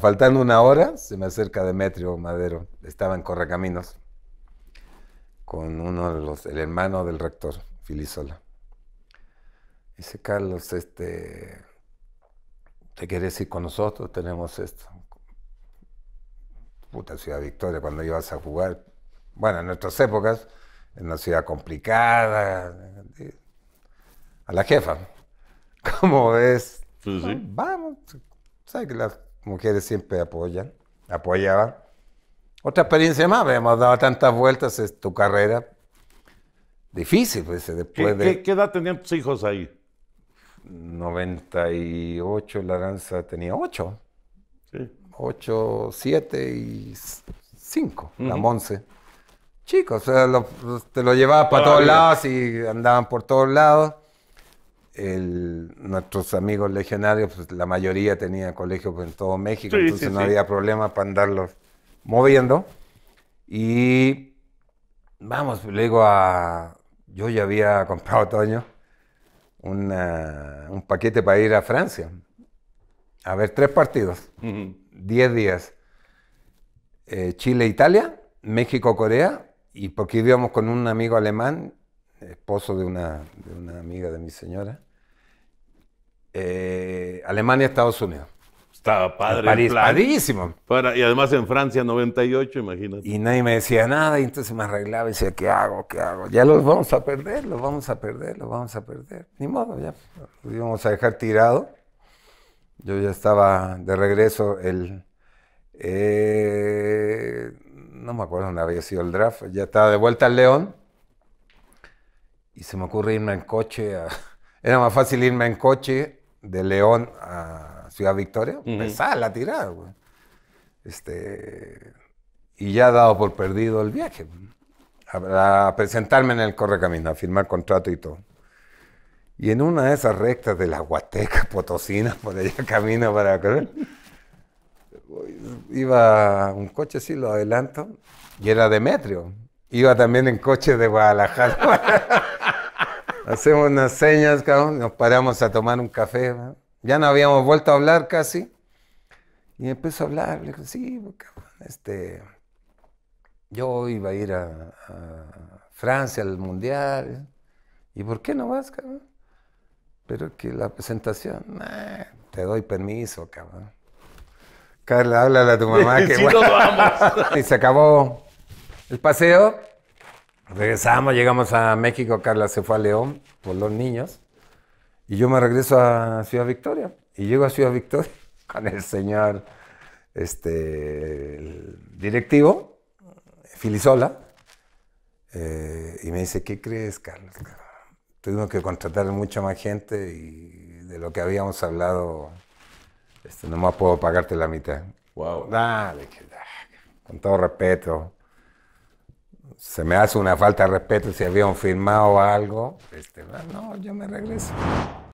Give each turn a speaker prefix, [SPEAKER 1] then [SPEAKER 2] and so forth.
[SPEAKER 1] faltando una hora, se me acerca Demetrio Madero. Estaba en Correcaminos con uno de los, el hermano del rector, Filisola. Dice, Carlos, este, ¿te quieres ir con nosotros? Tenemos esto. Puta Ciudad Victoria, cuando ibas a jugar. Bueno, en nuestras épocas, en una ciudad complicada. Eh, a la jefa. ¿Cómo es? Vamos, sabes que las mujeres siempre apoyan, apoyaban. Otra experiencia más, hemos dado tantas vueltas, es tu carrera. Difícil, pues, después ¿Qué, de... ¿qué, edad tenían tus hijos ahí? 98, la danza tenía 8. Sí. 8, 7 y 5, uh la Chicos, o sea, te lo llevaba para todos lados y andaban por todos lados nuestros amigos legionarios, pues, la mayoría tenía colegio pues, en todo México, entonces no había problema para andarlos moviendo. Y vamos, le digo a. Yo ya había comprado todo año un paquete para ir a Francia a ver tres partidos, 10 días. Eh, Chile, Italia, México, Corea, y porque íbamos con un amigo alemán esposo de una, de una amiga de mi señora. Eh, Alemania, Estados Unidos. Estaba padre. padrísimo. y además en Francia, 98, imagínate. Y nadie me decía nada, y entonces me arreglaba y decía, ¿qué hago? ¿Qué hago? Ya los vamos a perder, los vamos a perder, los vamos a perder. Ni modo, ya los íbamos a dejar tirado. Yo ya estaba de regreso el. Eh, no me acuerdo dónde había sido el draft, ya estaba de vuelta al León y se me ocurre irme en coche. Era más fácil irme en coche de León a Ciudad Victoria. Pesada la tirada, Este, y ya dado por perdido el viaje. A, presentarme en el Correcamino, a firmar contrato y todo. Y en una de esas rectas de la Huateca, Potosina, por allá camino para correr, pues, iba un coche, sí, lo adelanto, y era Demetrio. Iba también en coche de Guadalajara. Hacemos unas señas, cabrón, nos paramos a tomar un café. Ya no habíamos vuelto a hablar casi. Y empezó a hablar, le dije, sí, cabrón, este, yo iba a ir a, Francia al Mundial. ¿Y por qué no vas, cabrón? Pero que la presentación, te doy permiso, cabrón. Carla, háblale a tu mamá que y se acabó el paseo. Regresamos, llegamos a México, Carla se fue a León por los niños. Y yo me regreso a Ciudad Victoria. Y llego a Ciudad Victoria con el señor este, directivo, Filisola. Eh, y me dice, ¿qué crees, Carlos? Tuvimos que contratar mucha más gente y de lo que habíamos hablado, este, nomás puedo pagarte la mitad. Wow. Dale, con todo respeto se me hace una falta de respeto si habían firmado algo. Este, no, yo me regreso.